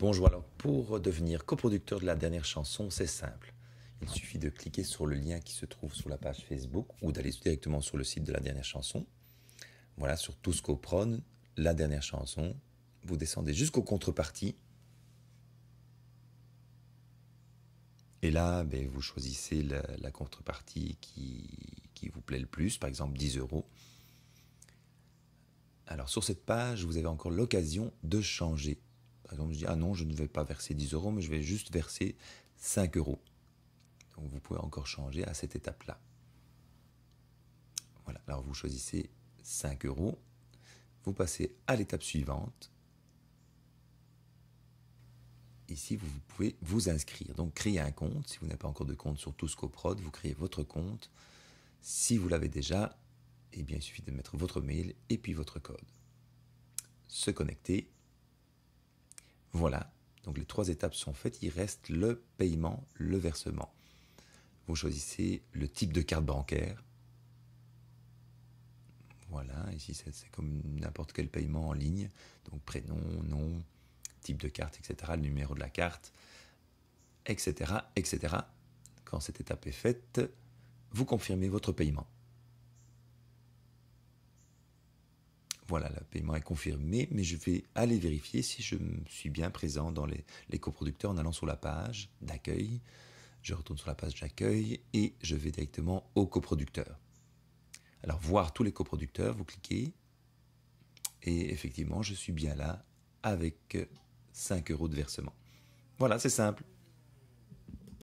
Bonjour, alors pour devenir coproducteur de la dernière chanson, c'est simple. Il suffit de cliquer sur le lien qui se trouve sur la page Facebook ou d'aller directement sur le site de la dernière chanson. Voilà, sur tout ce qu'on prône, la dernière chanson. Vous descendez jusqu'aux contreparties. Et là, ben, vous choisissez la, contrepartie qui, qui vous plaît le plus, par exemple 10 euros. Alors sur cette page, vous avez encore l'occasion de changer je dis, ah non, je ne vais pas verser 10 euros, mais je vais juste verser 5 euros. Donc vous pouvez encore changer à cette étape-là. Voilà, alors vous choisissez 5 euros. Vous passez à l'étape suivante. Ici, vous pouvez vous inscrire. Donc, créer un compte. Si vous n'avez pas encore de compte sur Touscoprod, vous créez votre compte. Si vous l'avez déjà, eh bien, il suffit de mettre votre mail et puis votre code. Se connecter voilà, donc les trois étapes sont faites, il reste le paiement, le versement. Vous choisissez le type de carte bancaire. Voilà, ici c'est comme n'importe quel paiement en ligne, donc prénom, nom, type de carte, etc., le numéro de la carte, etc., etc. Quand cette étape est faite, vous confirmez votre paiement. voilà, le paiement est confirmé, mais je vais aller vérifier si je suis bien présent dans les, coproducteurs en allant sur la page d'accueil. Je retourne sur la page d'accueil et je vais directement aux coproducteurs. Alors, voir tous les coproducteurs, vous cliquez. Et effectivement, je suis bien là avec 5 euros de versement. Voilà, c'est simple.